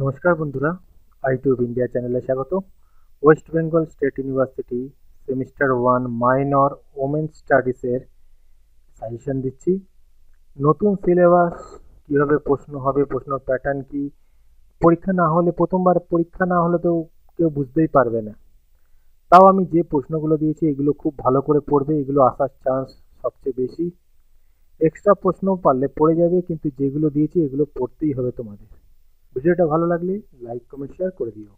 নমস্কার বন্ধুরা আইটিউব ইন্ডিয়া চ্যানেলে স্বাগত West Bengal State University semester one minor women স্টাডিজের সাজেশন দিচ্ছি নতুন সিলেবাস কীভাবে প্রশ্ন হবে প্রশ্ন প্যাটার্ন কি পরীক্ষা না হলে প্রথমবার পরীক্ষা না হলে তো কেউ বুঝতেই পারবে না তাও আমি যে প্রশ্নগুলো দিয়েছি এগুলো খুব ভালো করে পড়বে এগুলো আসার চান্স সবচেয়ে বেশি এক্সট্রা প্রশ্ন পারলে পড়ে যাবে কিন্তু যেগুলো দিয়েছি এগুলো পড়তেই হবে তোমাদের ভিডিওটা ভালো লাগলে লাইক কমেন্ট শেয়ার করে দিও